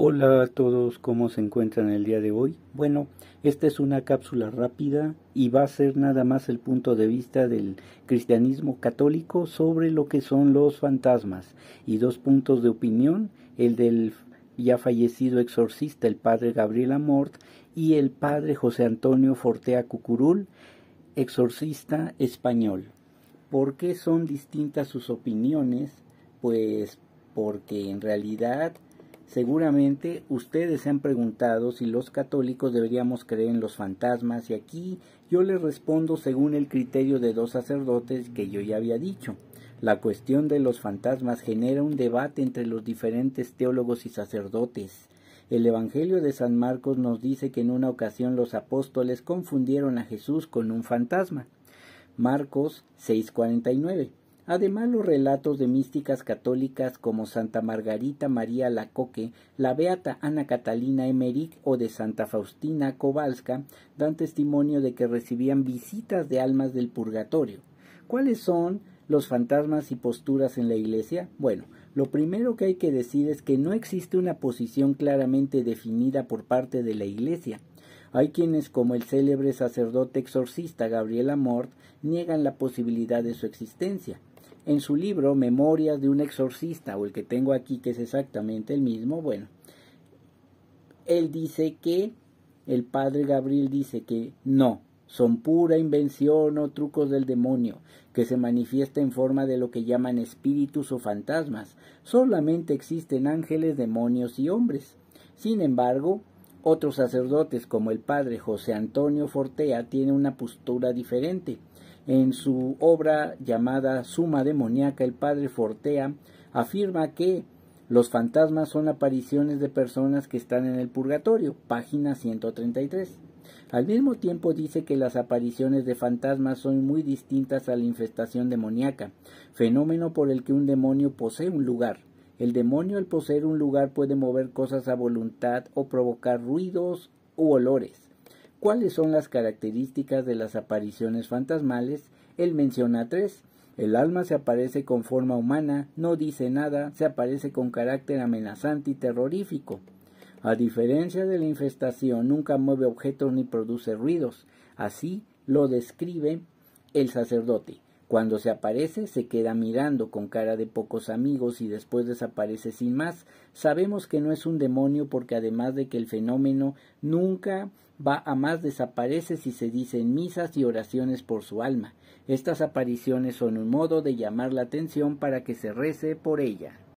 Hola a todos, ¿cómo se encuentran el día de hoy? Bueno, esta es una cápsula rápida y va a ser nada más el punto de vista del cristianismo católico sobre lo que son los fantasmas y dos puntos de opinión, el del ya fallecido exorcista, el padre Gabriel Amort, y el padre José Antonio Fortea Cucurul, exorcista español. ¿Por qué son distintas sus opiniones? Pues porque en realidad Seguramente ustedes se han preguntado si los católicos deberíamos creer en los fantasmas y aquí yo les respondo según el criterio de dos sacerdotes que yo ya había dicho. La cuestión de los fantasmas genera un debate entre los diferentes teólogos y sacerdotes. El Evangelio de San Marcos nos dice que en una ocasión los apóstoles confundieron a Jesús con un fantasma. Marcos 6:49 Además, los relatos de místicas católicas como Santa Margarita María Lacoque, la Beata Ana Catalina Emmerich o de Santa Faustina Kowalska dan testimonio de que recibían visitas de almas del purgatorio. ¿Cuáles son los fantasmas y posturas en la iglesia? Bueno, lo primero que hay que decir es que no existe una posición claramente definida por parte de la iglesia. Hay quienes, como el célebre sacerdote exorcista Gabriel Amort, niegan la posibilidad de su existencia en su libro Memorias de un exorcista, o el que tengo aquí que es exactamente el mismo, bueno, él dice que, el padre Gabriel dice que no, son pura invención o trucos del demonio, que se manifiesta en forma de lo que llaman espíritus o fantasmas. Solamente existen ángeles, demonios y hombres. Sin embargo, otros sacerdotes como el padre José Antonio Fortea tienen una postura diferente. En su obra llamada Suma demoníaca, el padre Fortea afirma que los fantasmas son apariciones de personas que están en el purgatorio, página 133. Al mismo tiempo dice que las apariciones de fantasmas son muy distintas a la infestación demoníaca, fenómeno por el que un demonio posee un lugar. El demonio al poseer un lugar puede mover cosas a voluntad o provocar ruidos u olores cuáles son las características de las apariciones fantasmales, él menciona tres. El alma se aparece con forma humana, no dice nada, se aparece con carácter amenazante y terrorífico. A diferencia de la infestación, nunca mueve objetos ni produce ruidos. Así lo describe el sacerdote. Cuando se aparece, se queda mirando con cara de pocos amigos y después desaparece sin más. Sabemos que no es un demonio porque además de que el fenómeno nunca va a más desaparece si se dicen misas y oraciones por su alma. Estas apariciones son un modo de llamar la atención para que se rece por ella.